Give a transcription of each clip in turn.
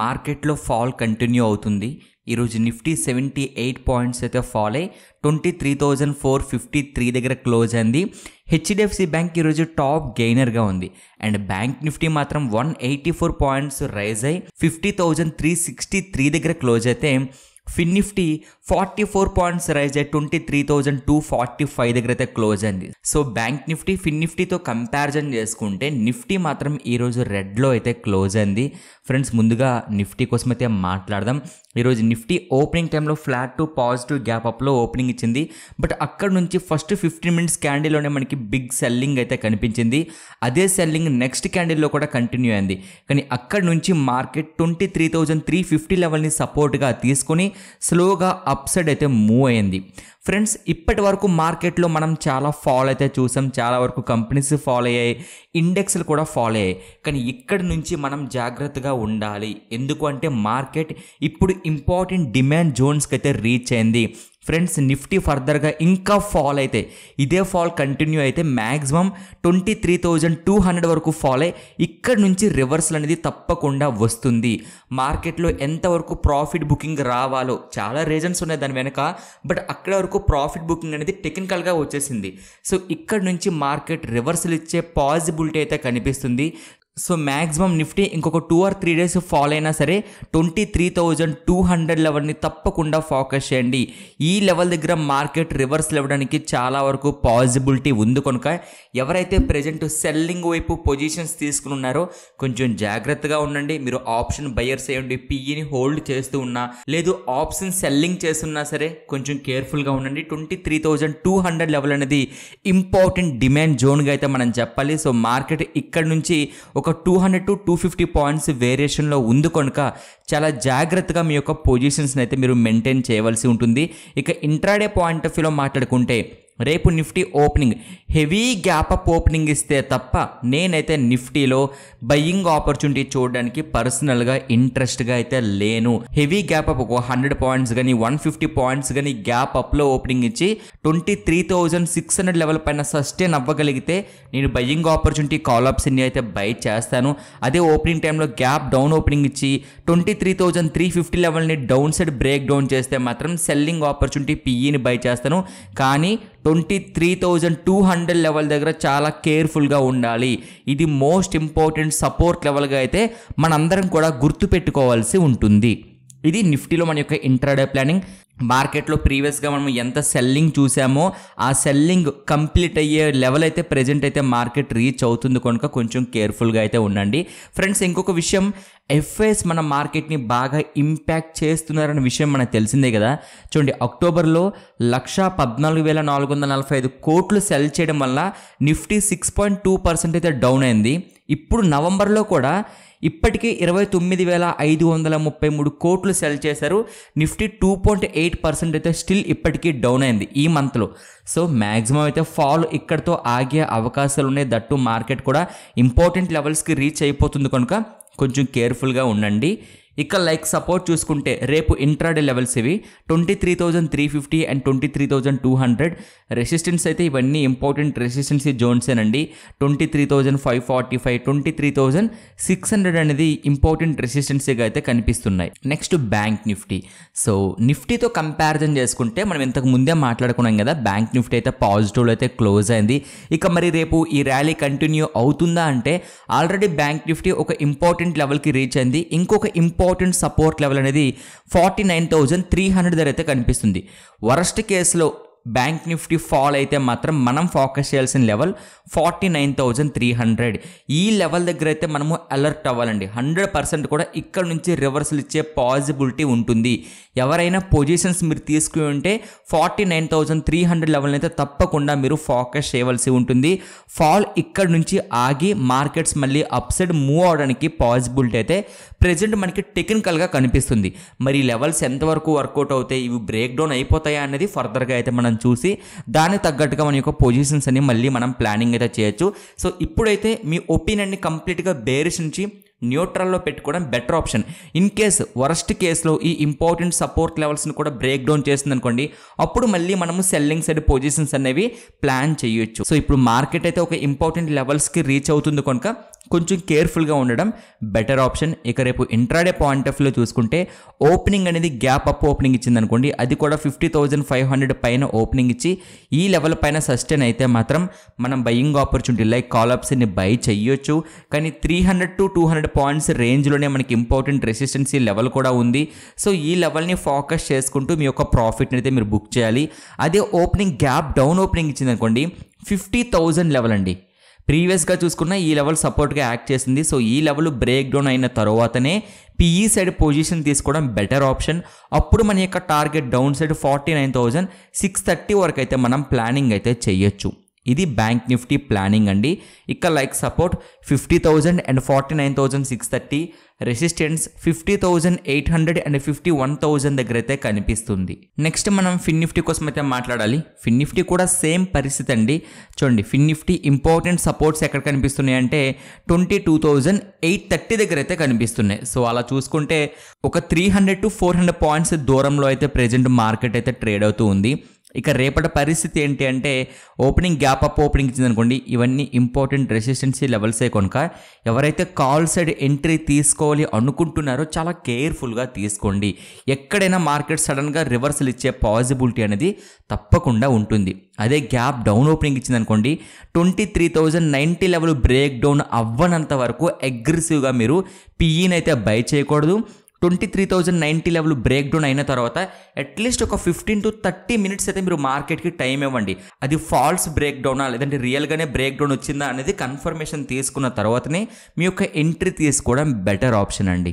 మార్కెట్లో fall continue అవుతుంది ఈరోజు నిఫ్టీ సెవెంటీ ఎయిట్ పాయింట్స్ అయితే ఫాల్ అయ్యి twenty three thousand four fifty three దగ్గర క్లోజ్ అయింది హెచ్డిఎఫ్సి బ్యాంక్ ఈరోజు టాప్ గెయినర్గా ఉంది అండ్ బ్యాంక్ నిఫ్టీ మాత్రం one eighty four points rise అయ్యి fifty thousand three sixty three దగ్గర క్లోజ్ అయితే fin Nifty forty four points rise అయ్యి twenty three thousand two forty five దగ్గర అయితే క్లోజ్ అయింది సో బ్యాంక్ నిఫ్టీ ఫిన్ నిఫ్టీతో కంపారిజన్ చేసుకుంటే నిఫ్టీ మాత్రం ఈరోజు రెడ్లో అయితే క్లోజ్ అయింది ఫ్రెండ్స్ ముందుగా నిఫ్టీ కోసం అయితే మాట్లాడదాం ఈరోజు నిఫ్టీ ఓపెనింగ్ టైంలో ఫ్లాట్ టు పాజిటివ్ గ్యాప్ అప్లో ఓపెనింగ్ ఇచ్చింది బట్ అక్కడ నుంచి ఫస్ట్ ఫిఫ్టీన్ మినిట్స్ క్యాండిల్లోనే మనకి బిగ్ సెల్లింగ్ అయితే కనిపించింది అదే సెల్లింగ్ నెక్స్ట్ క్యాండిల్లో కూడా కంటిన్యూ అయింది కానీ అక్కడ నుంచి market twenty three thousand three fifty లెవెల్ని సపోర్ట్గా తీసుకొని స్లోగా అప్ సైడ్ అయితే మూవ్ అయింది ఫ్రెండ్స్ ఇప్పటి వరకు మార్కెట్లో మనం చాలా ఫాల్ అయితే చూసాం చాలా వరకు కంపెనీస్ ఫాల్ అయ్యాయి ఇండెక్స్లు కూడా ఫాల్ అయ్యాయి కానీ ఇక్కడి నుంచి మనం జాగ్రత్తగా ఉండాలి ఎందుకు అంటే మార్కెట్ ఇప్పుడు ఇంపార్టెంట్ డిమాండ్ జోన్స్కి అయితే రీచ్ అయింది ఫ్రెండ్స్ నిఫ్టీ ఫర్దర్గా ఇంకా ఫాల్ అయితే ఇదే ఫాల్ కంటిన్యూ అయితే maximum twenty three thousand two hundred వరకు ఫాల్ అయ్యి ఇక్కడ నుంచి రివర్సల్ అనేది తప్పకుండా వస్తుంది మార్కెట్లో ఎంతవరకు ప్రాఫిట్ బుకింగ్ రావాలో చాలా రీజన్స్ ఉన్నాయి దాని వెనక బట్ అక్కడ వరకు ప్రాఫిట్ బుకింగ్ అనేది టెక్నికల్గా వచ్చేసింది సో ఇక్కడ నుంచి మార్కెట్ రివర్సల్ ఇచ్చే పాసిబిలిటీ అయితే కనిపిస్తుంది సో మ్యాక్సిమం నిఫ్టీ ఇంకొక two or three days follow అయినా సరే twenty three thousand two hundred లెవెల్ని తప్పకుండా ఫోకస్ చేయండి ఈ లెవెల్ దగ్గర మార్కెట్ రివర్స్ లెవడానికి చాలా వరకు పాసిబిలిటీ ఉంది కనుక ఎవరైతే ప్రజెంట్ సెల్లింగ్ వైపు పొజిషన్స్ తీసుకుని ఉన్నారో కొంచెం జాగ్రత్తగా ఉండండి మీరు ఆప్షన్ బయర్స్ వేయండి పిఈని హోల్డ్ చేస్తూ ఉన్నా లేదు ఆప్షన్ సెల్లింగ్ చేస్తున్నా సరే కొంచెం కేర్ఫుల్గా ఉండండి twenty three thousand two hundred level అనేది ఇంపార్టెంట్ డిమాండ్ జోన్గా అయితే మనం చెప్పాలి సో మార్కెట్ ఇక్కడ నుంచి ఒక two hundred to two fifty points వేరియేషన్లో ఉంది కనుక చాలా జాగ్రత్తగా మీ యొక్క పొజిషన్స్ని అయితే మీరు మెయింటైన్ చేయవలసి ఉంటుంది ఇక ఇంట్రాడే పాయింట్ ఆఫ్ వ్యూలో మాట్లాడుకుంటే రేపు Nifty opening heavy gap up opening ఇస్తే తప్ప నేనైతే నిఫ్టీలో బయ్యింగ్ ఆపర్చునిటీ చూడడానికి పర్సనల్గా ఇంట్రెస్ట్గా అయితే లేను హెవీ గ్యాప్ అప్ ఒక హండ్రెడ్ పాయింట్స్ కానీ వన్ ఫిఫ్టీ పాయింట్స్ కానీ గ్యాప్ అప్లో ఓపెనింగ్ ఇచ్చి twenty three thousand six hundred level పైన సస్టైన్ అవ్వగలిగితే నేను బయ్యింగ్ ఆపర్చునిటీ కాలప్స్ని అయితే బై చేస్తాను అదే ఓపెనింగ్ టైంలో గ్యాప్ డౌన్ ఓపెనింగ్ ఇచ్చి twenty three thousand three fifty లెవెల్ని డౌన్ సైడ్ బ్రేక్ డౌన్ చేస్తే మాత్రం సెల్లింగ్ ఆపర్చునిటీ పిఈని బై చేస్తాను కానీ twenty three thousand two hundred level దగ్గర చాలా కేర్ఫుల్గా ఉండాలి ఇది మోస్ట్ ఇంపార్టెంట్ సపోర్ట్ లెవెల్గా అయితే మనందరం కూడా గుర్తుపెట్టుకోవాల్సి ఉంటుంది ఇది నిఫ్టీలో మన యొక్క ఇంటర్డే ప్లానింగ్ మార్కెట్లో ప్రీవియస్గా మనం ఎంత సెల్లింగ్ చూసామో ఆ సెల్లింగ్ కంప్లీట్ అయ్యే లెవెల్ అయితే ప్రజెంట్ అయితే మార్కెట్ రీచ్ అవుతుంది కనుక కొంచెం కేర్ఫుల్గా అయితే ఉండండి ఫ్రెండ్స్ ఇంకొక విషయం ఎఫ్ఐఎస్ మన మార్కెట్ని బాగా ఇంపాక్ట్ చేస్తున్నారనే విషయం మనకు తెలిసిందే కదా చూడండి అక్టోబర్లో లక్ష పద్నాలుగు వేల నాలుగు వందల నలభై ఐదు కోట్లు సెల్ చేయడం వల్ల Nifty six point two percent అయితే డౌన్ అయింది ఇప్పుడు నవంబర్లో కూడా ఇప్పటికీ ఇరవై తొమ్మిది వేల ఐదు వందల ముప్పై మూడు కోట్లు సెల్ చేశారు Nifty two point eight percent అయితే స్టిల్ ఇప్పటికీ డౌన్ అయింది ఈ మంత్లో సో మ్యాక్సిమం అయితే ఫాల్ ఇక్కడతో ఆగే అవకాశాలు ఉన్నాయి దట్టు మార్కెట్ కూడా ఇంపార్టెంట్ లెవెల్స్కి రీచ్ అయిపోతుంది కనుక కొంచెం కేర్ఫుల్గా ఉండండి ఇక లైక్ సపోర్ట్ చూసుకుంటే రేపు ఇంట్రాడే లెవెల్స్ ఇవి twenty three thousand three fifty and twenty three thousand two hundred resistance అయితే ఇవన్నీ ఇంపార్టెంట్ రెసిస్టెన్స్ జోన్సేనండి twenty three thousand five forty five twenty three thousand six hundred అనేది ఇంపార్టెంట్ రెసిస్టెన్సీగా అయితే కనిపిస్తున్నాయి నెక్స్ట్ బ్యాంక్ నిఫ్టీ సో నిఫ్టీతో comparison చేసుకుంటే మనం ఇంతకు ముందే మాట్లాడుకున్నాం కదా బ్యాంక్ నిఫ్టీ అయితే పాజిటివ్లో అయితే క్లోజ్ అయింది ఇక మరి రేపు ఈ ర్యాలీ కంటిన్యూ అవుతుందా అంటే ఆల్రెడీ బ్యాంక్ నిఫ్టీ ఒక ఇంపార్టెంట్ లెవెల్కి రీచ్ అయింది ఇంకొక ఇంపార్టెంట్ ఇంపార్టెంట్ సపోర్ట్ లెవెల్ అనేది forty nine thousand three hundred దగ్గర అయితే కనిపిస్తుంది వరస్ట్ కేసులో బ్యాంక్ నిఫ్టీ ఫాల్ అయితే మాత్రం మనం ఫోకస్ చేయాల్సిన level forty nine thousand three hundred ఈ లెవెల్ దగ్గర అయితే మనము అలర్ట్ అవ్వాలండి హండ్రెడ్ పర్సెంట్ కూడా ఇక్కడ నుంచి రివర్సల్ ఇచ్చే పాసిబిలిటీ ఉంటుంది ఎవరైనా పొజిషన్స్ మీరు తీసుకుని ఉంటే forty nine thousand three hundred level అయితే తప్పకుండా మీరు ఫోకస్ చేయవలసి ఉంటుంది ఫాల్ ఇక్కడ నుంచి ఆగి మార్కెట్స్ మళ్ళీ అప్ మూవ్ అవడానికి పాసిబిలిటీ అయితే ప్రజెంట్ మనకి టెక్నికల్గా కనిపిస్తుంది మరి లెవెల్స్ ఎంతవరకు వర్కౌట్ అవుతాయి ఇవి బ్రేక్ డౌన్ అయిపోతాయా అనేది ఫర్దర్గా అయితే మనం చూసి దానికి తగ్గట్టుగా మన యొక్క పొజిషన్స్ అని మళ్ళీ మనం ప్లానింగ్ అయితే చేయొచ్చు సో ఇప్పుడైతే మీ ఒపీనియన్ని కంప్లీట్గా బేరిస్ నుంచి న్యూట్రల్లో పెట్టుకోవడం better option in case worst కేసులో ఈ ఇంపార్టెంట్ సపోర్ట్ లెవెల్స్ని కూడా బ్రేక్ డౌన్ చేసింది అనుకోండి అప్పుడు మళ్ళీ మనము సెల్లింగ్ సైడ్ పొజిషన్స్ అనేవి ప్లాన్ చేయొచ్చు సో ఇప్పుడు మార్కెట్ అయితే ఒక ఇంపార్టెంట్ లెవెల్స్కి రీచ్ అవుతుంది కనుక కొంచెం కేర్ఫుల్గా ఉండడం బెటర్ ఆప్షన్ ఇక రేపు ఇంట్రాడే పాయింట్ ఆఫ్ వ్యూలో చూసుకుంటే ఓపెనింగ్ అనేది గ్యాప్ అప్ ఓపెనింగ్ ఇచ్చింది అనుకోండి అది కూడా ఫిఫ్టీ థౌజండ్ ఫైవ్ హండ్రెడ్ పైన ఓపెనింగ్ ఇచ్చి ఈ లెవెల్ పైన సస్టైన్ అయితే మాత్రం మనం బయింగ్ ఆపర్చునిటీ లైక్ కాల్ ఆప్షన్ని బై చేయొచ్చు కానీ three hundred to two hundred points రేంజ్లోనే మనకి ఇంపార్టెంట్ రెసిస్టెన్సీ లెవెల్ కూడా ఉంది సో ఈ లెవెల్ని ఫోకస్ చేసుకుంటూ మీ యొక్క ప్రాఫిట్ని అయితే మీరు బుక్ చేయాలి అదే ఓపెనింగ్ గ్యాప్ డౌన్ ఓపెనింగ్ ఇచ్చింది అనుకోండి ఫిఫ్టీ థౌజండ్ లెవెల్ అండి ప్రీవియస్గా చూసుకున్న ఈ లెవెల్ సపోర్ట్గా యాక్ట్ చేసింది సో ఈ లెవెల్ బ్రేక్ డౌన్ అయిన తర్వాతనే పిఈ సైడ్ పొజిషన్ తీసుకోవడం బెటర్ ఆప్షన్ అప్పుడు మన యొక్క target down side forty nine thousand six thirty వరకు అయితే మనం ప్లానింగ్ అయితే చేయొచ్చు ఇది బ్యాంక్ నిఫ్టీ ప్లానింగ్ అండి ఇక్కడ like support fifty thousand and forty nine thousand six thirty resistance fifty thousand eight hundred and fifty one thousand దగ్గర అయితే కనిపిస్తుంది నెక్స్ట్ మనం ఫిన్ నిఫ్టీ కోసం అయితే మాట్లాడాలి ఫిన్ నిఫ్టీ కూడా సేమ్ పరిస్థితి అండి చూడండి ఫిన్ నిఫ్టీ ఇంపార్టెంట్ సపోర్ట్స్ ఎక్కడ కనిపిస్తున్నాయి అంటే twenty two thousand eight thirty దగ్గర అయితే కనిపిస్తున్నాయి సో అలా చూసుకుంటే ఒక three hundred to four hundred points దూరంలో అయితే ప్రజెంట్ మార్కెట్ అయితే ట్రేడ్ అవుతూ ఉంది ఇక రేపటి పరిస్థితి ఏంటి అంటే ఓపెనింగ్ గ్యాప్ అప్ ఓపెనింగ్ ఇచ్చిందనుకోండి ఇవన్నీ ఇంపార్టెంట్ రెసిస్టెన్సీ లెవెల్సే కనుక ఎవరైతే కాల్ సైడ్ ఎంట్రీ తీసుకోవాలి అనుకుంటున్నారో చాలా కేర్ఫుల్గా తీసుకోండి ఎక్కడైనా మార్కెట్ సడన్గా రివర్సల్ ఇచ్చే పాజిబిలిటీ అనేది తప్పకుండా ఉంటుంది అదే గ్యాప్ డౌన్ ఓపెనింగ్ ఇచ్చిందనుకోండి twenty three thousand ninety level break down అవ్వనంత వరకు అగ్రెసివ్గా మీరు పిఈని e అయితే బై చేయకూడదు twenty three thousand ninety level break down అయిన తర్వాత అట్లీస్ట్ ఒక ఫిఫ్టీన్ టు థర్టీ మినిట్స్ అయితే మీరు మార్కెట్కి టైం ఇవ్వండి అది ఫాల్స్ బ్రేక్ డౌనా లేదంటే రియల్గానే బ్రేక్ డౌన్ వచ్చిందా అనేది కన్ఫర్మేషన్ తీసుకున్న తర్వాతనే మీ యొక్క ఎంట్రీ తీసుకోవడం బెటర్ ఆప్షన్ అండి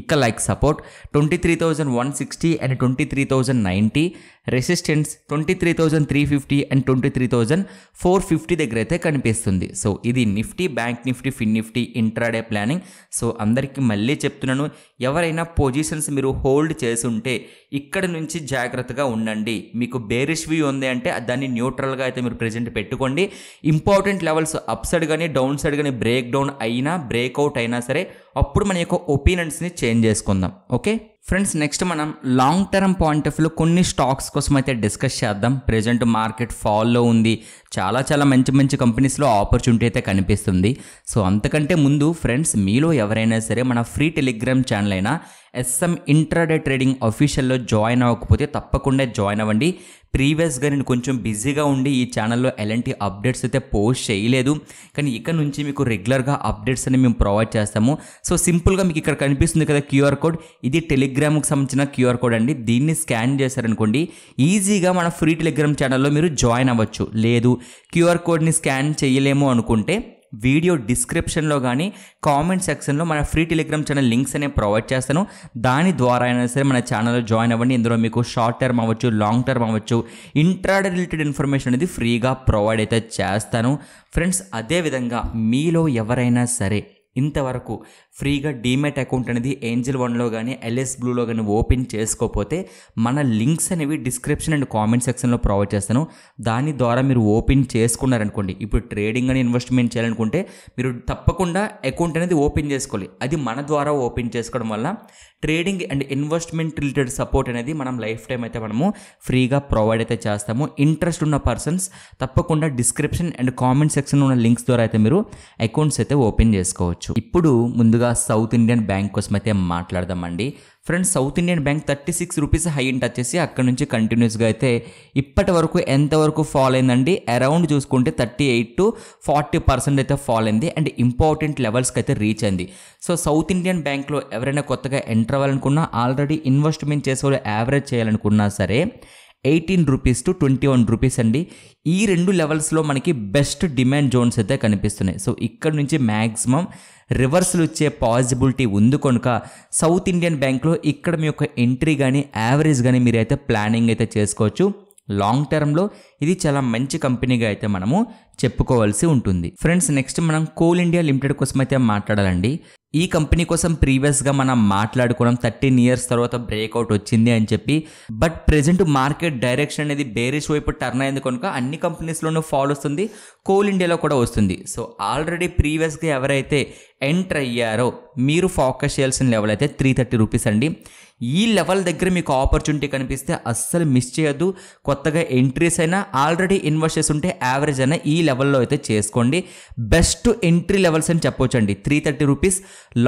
ఇక like support twenty three thousand one sixty and twenty three thousand ninety resistance twenty three thousand three fifty and twenty three thousand four fifty దగ్గర అయితే కనిపిస్తుంది సో ఇది Nifty bank Nifty Fin Nifty intraday planning so అందరికీ మళ్ళీ చెప్తున్నాను ఎవరైనా positions మీరు hold ఉంటే ఇక్కడ నుంచి జాగ్రత్తగా ఉండండి మీకు బేరిష్ వ్యూ ఉంది అంటే దాన్ని న్యూట్రల్గా అయితే మీరు ప్రజెంట్ పెట్టుకోండి ఇంపార్టెంట్ లెవెల్స్ అప్ సైడ్ కానీ డౌన్ సైడ్ కానీ బ్రేక్ డౌన్ అయినా బ్రేక్అవుట్ అయినా సరే అప్పుడు మన యొక్క ఒపీనియన్స్ని చేంజ్ చేసుకుందాం ఓకే ఫ్రెండ్స్ నెక్స్ట్ మనం లాంగ్ టర్మ్ పాయింట్ ఆఫ్ వ్యూలో కొన్ని స్టాక్స్ కోసం అయితే డిస్కస్ చేద్దాం ప్రజెంట్ మార్కెట్ ఫాల్లో ఉంది చాలా చాలా మంచి మంచి కంపెనీస్లో ఆపర్చునిటీ అయితే కనిపిస్తుంది సో అంతకంటే ముందు ఫ్రెండ్స్ మీలో ఎవరైనా సరే మన ఫ్రీ టెలిగ్రామ్ ఛానల్ అయినా ఎస్ఎం ఇంట్రాడే ట్రేడింగ్ అఫీషియల్లో జాయిన్ అవ్వకపోతే తప్పకుండా జాయిన్ అవ్వండి ప్రీవియస్గా నేను కొంచెం బిజీగా ఉండి ఈ ఛానల్లో ఎలాంటి అప్డేట్స్ అయితే పోస్ట్ చేయలేదు కానీ ఇక్కడ నుంచి మీకు రెగ్యులర్గా అప్డేట్స్ అనేవి మేము ప్రొవైడ్ చేస్తాము సో సింపుల్గా మీకు ఇక్కడ కనిపిస్తుంది కదా క్యూఆర్ కోడ్ ఇది టెలిగ్రామ్కి సంబంధించిన క్యూఆర్ కోడ్ అండి దీన్ని స్కాన్ చేశారనుకోండి ఈజీగా మన ఫ్రీ టెలిగ్రామ్ ఛానల్లో మీరు జాయిన్ అవ్వచ్చు లేదు క్యూఆర్ కోడ్ని స్కాన్ చేయలేము అనుకుంటే వీడియో డిస్క్రిప్షన్లో కానీ కామెంట్ సెక్షన్లో మన ఫ్రీ టెలిగ్రామ్ ఛానల్ లింక్స్ అనేవి ప్రొవైడ్ చేస్తాను దాని ద్వారా అయినా సరే మన ఛానల్లో జాయిన్ అవ్వండి ఇందులో మీకు షార్ట్ టర్మ్ అవ్వచ్చు లాంగ్ టర్మ్ అవ్వచ్చు ఇంట్రాడ రిలేటెడ్ ఇన్ఫర్మేషన్ అనేది ఫ్రీగా ప్రొవైడ్ అయితే చేస్తాను ఫ్రెండ్స్ అదేవిధంగా మీలో ఎవరైనా సరే ఇంతవరకు ఫ్రీగా డీమెట్ అకౌంట్ అనేది ఏంజిల్ వన్లో కానీ ఎల్ఎస్ బ్లూలో కానీ ఓపెన్ చేసుకోకపోతే మన లింక్స్ అనేవి డిస్క్రిప్షన్ అండ్ కామెంట్ సెక్షన్లో ప్రొవైడ్ చేస్తాను దాని ద్వారా మీరు ఓపెన్ చేసుకున్నారనుకోండి ఇప్పుడు ట్రేడింగ్ అని ఇన్వెస్ట్మెంట్ చేయాలనుకుంటే మీరు తప్పకుండా అకౌంట్ అనేది ఓపెన్ చేసుకోవాలి అది మన ద్వారా ఓపెన్ చేసుకోవడం వల్ల trading and investment related support అనేది మనం లైఫ్ టైం అయితే మనము ఫ్రీగా ప్రొవైడ్ అయితే చేస్తాము ఇంట్రెస్ట్ ఉన్న పర్సన్స్ తప్పకుండా డిస్క్రిప్షన్ అండ్ కామెంట్ సెక్షన్ ఉన్న లింక్స్ ద్వారా అయితే మీరు అకౌంట్స్ అయితే ఓపెన్ చేసుకోవచ్చు ఇప్పుడు ముందుగా సౌత్ ఇండియన్ బ్యాంక్ కోసం అయితే మాట్లాడదామండి friends South Indian Bank thirty six rupees high and touch చేసి అక్కడ నుంచి కంటిన్యూస్గా అయితే ఇప్పటి వరకు ఎంతవరకు ఫాల్ అయిందండి అరౌండ్ చూసుకుంటే thirty eight to forty percent అయితే ఫాల్ అయింది అండ్ ఇంపార్టెంట్ లెవెల్స్కి అయితే రీచ్ అయింది సో సౌత్ ఇండియన్ బ్యాంక్లో ఎవరైనా కొత్తగా ఎంటర్ అవ్వాలనుకున్నా ఆల్రెడీ ఇన్వెస్ట్మెంట్ చేసే వాళ్ళు యావరేజ్ చేయాలనుకున్నా సరే eighteen rupees to twenty one rupees అండి ఈ రెండు లెవెల్స్లో మనకి బెస్ట్ డిమాండ్ జోన్స్ అయితే కనిపిస్తున్నాయి సో ఇక్కడ నుంచి మ్యాక్సిమం రివర్సల్ వచ్చే పాసిబిలిటీ ఉంది కనుక సౌత్ ఇండియన్ బ్యాంక్లో ఇక్కడ మీ యొక్క ఎంట్రీ కానీ యావరేజ్ కానీ మీరు అయితే ప్లానింగ్ అయితే చేసుకోవచ్చు లాంగ్ టర్మ్లో ఇది చాలా మంచి కంపెనీగా అయితే మనము చెప్పుకోవాల్సి ఉంటుంది ఫ్రెండ్స్ నెక్స్ట్ మనం కోల్ ఇండియా లిమిటెడ్ కోసం అయితే మాట్లాడాలండి ఈ కంపెనీ కోసం ప్రీవియస్గా మనం మాట్లాడుకున్నాం థర్టీన్ ఇయర్స్ తర్వాత బ్రేక్అవుట్ వచ్చింది అని చెప్పి బట్ ప్రెజెంట్ మార్కెట్ డైరెక్షన్ అనేది బేరిష్ వైపు టర్న్ అయింది కనుక అన్ని కంపెనీస్లోనూ ఫాల్ వస్తుంది కోల్ ఇండియాలో కూడా వస్తుంది సో ఆల్రెడీ ప్రీవియస్గా ఎవరైతే ఎంటర్ అయ్యారో మీరు ఫోకస్ చేయాల్సిన లెవెల్ అయితే త్రీ థర్టీ రూపీస్ అండి ఈ లెవెల్ దగ్గర మీకు ఆపర్చునిటీ కనిపిస్తే అస్సలు మిస్ చేయొద్దు కొత్తగా ఎంట్రీస్ అయినా ఆల్రెడీ ఇన్వెస్ట్ చేసి ఉంటే యావరేజ్ అయినా ఈ లెవెల్లో అయితే చేసుకోండి బెస్ట్ ఎంట్రీ లెవెల్స్ అని చెప్పొచ్చు అండి త్రీ థర్టీ రూపీస్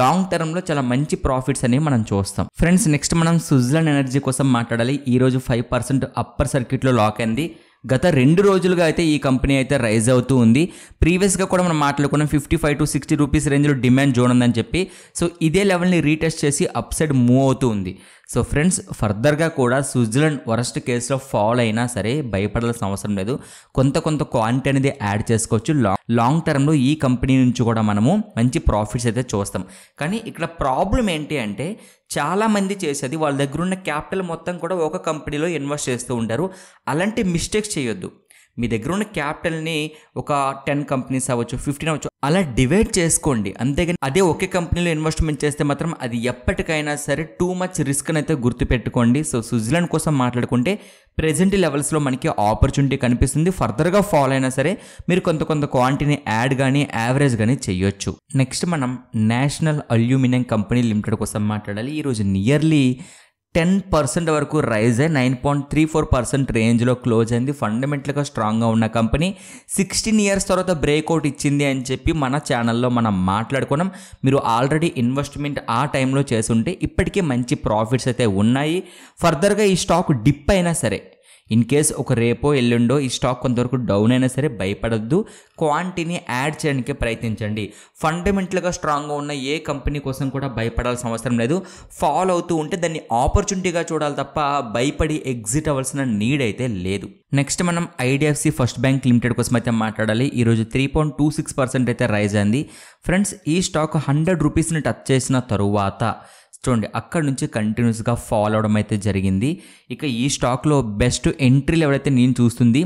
లాంగ్ టర్మ్లో చాలా మంచి ప్రాఫిట్స్ అనేవి మనం చూస్తాం ఫ్రెండ్స్ నెక్స్ట్ మనం స్విట్జర్లాండ్ ఎనర్జీ కోసం మాట్లాడాలి ఈరోజు ఫైవ్ పర్సెంట్ అప్పర్ సర్క్యూట్లో లాక్ అయింది గత రెండు రోజులుగా అయితే ఈ కంపెనీ అయితే రైజ్ అవుతూ ఉంది ప్రీవియస్గా కూడా మనం మాట్లాడుకున్నాం fifty five to sixty rupees రేంజ్లో డిమాండ్ జోన్ ఉందని చెప్పి సో ఇదే లెవెల్ని రీటెస్ట్ చేసి అప్ మూవ్ అవుతూ ఉంది సో ఫ్రెండ్స్ ఫర్దర్గా కూడా స్విట్జర్లాండ్ వరస్ట్ కేసులో ఫాల్ అయినా సరే భయపడాల్సిన అవసరం లేదు కొంత కొంత క్వాంటిటీ అనేది యాడ్ చేసుకోవచ్చు లాంగ్ లాంగ్ టర్మ్లో ఈ కంపెనీ నుంచి కూడా మనము మంచి ప్రాఫిట్స్ అయితే చూస్తాం కానీ ఇక్కడ ప్రాబ్లం ఏంటి అంటే చాలామంది చేసేది వాళ్ళ దగ్గర ఉన్న క్యాపిటల్ మొత్తం కూడా ఒక కంపెనీలో ఇన్వెస్ట్ చేస్తూ ఉంటారు అలాంటి మిస్టేక్స్ చేయొద్దు మీ దగ్గర ఉన్న క్యాపిటల్ని ఒక టెన్ కంపెనీస్ అవ్వచ్చు ఫిఫ్టీన్ అవ్వచ్చు అలా డివైడ్ చేసుకోండి అంతేగాని అదే ఒకే కంపెనీలో ఇన్వెస్ట్మెంట్ చేస్తే మాత్రం అది ఎప్పటికైనా సరే టూ మచ్ రిస్క్ అయితే గుర్తుపెట్టుకోండి సో స్విట్జర్లాండ్ కోసం మాట్లాడుకుంటే ప్రజెంట్ లెవెల్స్లో మనకి ఆపర్చునిటీ కనిపిస్తుంది ఫర్దర్గా ఫాలో అయినా సరే మీరు కొంత కొంత క్వాంటిటీని యాడ్ కానీ యావరేజ్ కానీ చేయొచ్చు నెక్స్ట్ మనం నేషనల్ అల్యూమినియం కంపెనీ లిమిటెడ్ కోసం మాట్లాడాలి ఈరోజు నియర్లీ టెన్ పర్సెంట్ వరకు రైజ్ అయ్యి nine point three four percent రేంజ్లో క్లోజ్ అయింది ఫండమెంటల్గా స్ట్రాంగ్గా ఉన్న కంపెనీ సిక్స్టీన్ ఇయర్స్ తర్వాత బ్రేక్అవుట్ ఇచ్చింది అని చెప్పి మన ఛానల్లో మనం మాట్లాడుకున్నాం మీరు ఆల్రెడీ ఇన్వెస్ట్మెంట్ ఆ టైంలో ఉంటే ఇప్పటికే మంచి ప్రాఫిట్స్ అయితే ఉన్నాయి ఫర్దర్గా ఈ స్టాక్ డిప్ అయినా సరే ఇన్ కేస్ ఒక రేపో ఎల్లుండో ఈ స్టాక్ కొంతవరకు డౌన్ అయినా సరే భయపడద్దు క్వాంటిటీని యాడ్ చేయడానికి ప్రయత్నించండి ఫండమెంటల్గా స్ట్రాంగ్గా ఉన్న ఏ కంపెనీ కోసం కూడా భయపడాల్సిన అవసరం లేదు ఫాలో అవుతూ ఉంటే దాన్ని ఆపర్చునిటీగా చూడాలి తప్ప భయపడి ఎగ్జిట్ అవ్వాల్సిన నీడ్ అయితే లేదు నెక్స్ట్ మనం ఐడిఎఫ్సి ఫస్ట్ బ్యాంక్ లిమిటెడ్ కోసం అయితే మాట్లాడాలి ఈరోజు three point two six percent అయితే రైజ్ అయింది ఫ్రెండ్స్ ఈ స్టాక్ హండ్రెడ్ రూపీస్ని టచ్ చేసిన తరువాత చూడండి అక్కడ నుంచి కంటిన్యూస్గా ఫాల్ అవడం అయితే జరిగింది ఇక ఈ స్టాక్లో బెస్ట్ ఎంట్రీ లెవెల్ అయితే నేను చూస్తుంది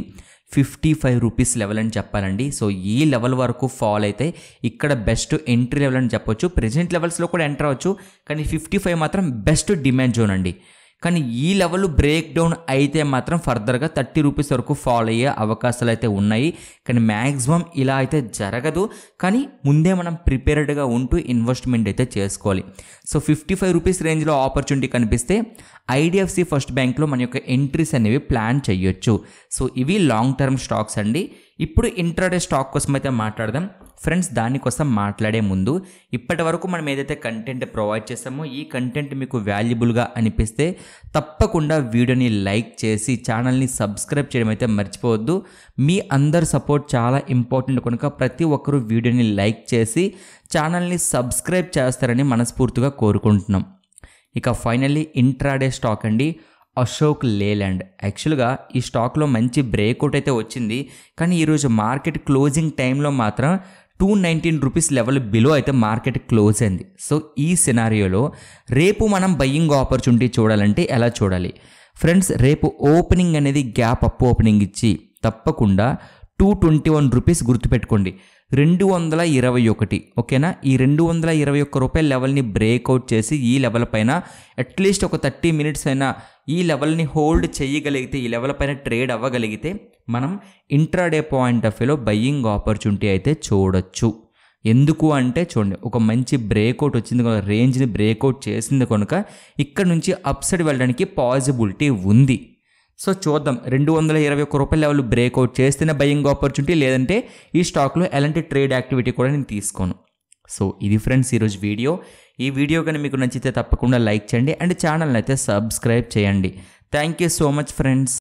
ఫిఫ్టీ ఫైవ్ రూపీస్ లెవెల్ అని చెప్పాలండి సో ఈ లెవెల్ వరకు ఫాల్ అయితే ఇక్కడ బెస్ట్ ఎంట్రీ లెవెల్ అని చెప్పొచ్చు ప్రెజెంట్ లెవెల్స్లో కూడా ఎంటర్ అవ్వచ్చు కానీ ఫిఫ్టీ ఫైవ్ మాత్రం బెస్ట్ డిమాండ్ జోన్ అండి కానీ ఈ లెవెల్ బ్రేక్ డౌన్ అయితే మాత్రం ఫర్దర్గా థర్టీ రూపీస్ వరకు ఫాలో అయ్యే అవకాశాలు అయితే ఉన్నాయి కానీ మ్యాక్సిమం ఇలా అయితే జరగదు కానీ ముందే మనం ప్రిపేర్డ్గా ఉంటూ ఇన్వెస్ట్మెంట్ అయితే చేసుకోవాలి సో ఫిఫ్టీ ఫైవ్ రూపీస్ రేంజ్లో ఆపర్చునిటీ కనిపిస్తే ఐడిఎఫ్సి ఫస్ట్ బ్యాంక్లో మన యొక్క ఎంట్రీస్ అనేవి ప్లాన్ చేయొచ్చు సో ఇవి లాంగ్ టర్మ్ స్టాక్స్ అండి ఇప్పుడు ఇంట్రాడే స్టాక్ కోసం అయితే మాట్లాడదాం ఫ్రెండ్స్ దానికోసం మాట్లాడే ముందు ఇప్పటి వరకు మనం ఏదైతే కంటెంట్ ప్రొవైడ్ చేస్తామో ఈ కంటెంట్ మీకు వాల్యుబుల్గా అనిపిస్తే తప్పకుండా వీడియోని లైక్ చేసి ఛానల్ని సబ్స్క్రైబ్ చేయడం అయితే మర్చిపోవద్దు మీ అందరి సపోర్ట్ చాలా ఇంపార్టెంట్ కనుక ప్రతి ఒక్కరూ వీడియోని లైక్ చేసి ఛానల్ని సబ్స్క్రైబ్ చేస్తారని మనస్ఫూర్తిగా కోరుకుంటున్నాం ఇక ఫైనల్లీ ఇంట్రాడే స్టాక్ అండి అశోక్ లేలాండ్ యాక్చువల్గా ఈ స్టాక్లో మంచి బ్రేక్అవుట్ అయితే వచ్చింది కానీ ఈరోజు మార్కెట్ క్లోజింగ్ టైంలో మాత్రం two nineteen rupees level below అయితే మార్కెట్ క్లోజ్ అయింది సో ఈ సినారియోలో రేపు మనం బయ్యింగ్ ఆపర్చునిటీ చూడాలంటే ఎలా చూడాలి ఫ్రెండ్స్ రేపు ఓపెనింగ్ అనేది గ్యాప్ అప్ ఓపెనింగ్ ఇచ్చి తప్పకుండా టూ ట్వంటీ వన్ రూపీస్ గుర్తుపెట్టుకోండి రెండు వందల ఇరవై ఒకటి ఓకేనా ఈ రెండు వందల ఇరవై ఒక్క రూపాయల లెవెల్ని బ్రేక్అవుట్ చేసి ఈ లెవెల్ పైన అట్లీస్ట్ ఒక థర్టీ మినిట్స్ అయినా ఈ లెవెల్ని హోల్డ్ చేయగలిగితే ఈ లెవెల్ పైన ట్రేడ్ అవ్వగలిగితే మనం ఇంట్రాడే పాయింట్ ఆఫ్ వ్యూలో బయ్యింగ్ ఆపర్చునిటీ అయితే చూడొచ్చు ఎందుకు అంటే చూడండి ఒక మంచి బ్రేక్అవుట్ వచ్చింది కనుక రేంజ్ని బ్రేక్అవుట్ చేసింది కనుక ఇక్కడ నుంచి అప్సైడ్ వెళ్ళడానికి పాసిబిలిటీ ఉంది సో చూద్దాం రెండు వందల ఇరవై ఒక్క రూపాయల లెవెల్ బ్రేక్అవుట్ చేస్తేనే బయ్యింగ్ ఆపర్చునిటీ లేదంటే ఈ స్టాక్లో ఎలాంటి ట్రేడ్ యాక్టివిటీ కూడా నేను తీసుకోను సో ఇది ఫ్రెండ్స్ ఈరోజు వీడియో ఈ వీడియో కానీ మీకు నచ్చితే తప్పకుండా లైక్ చేయండి అండ్ ఛానల్ని అయితే సబ్స్క్రైబ్ చేయండి thank you so much friends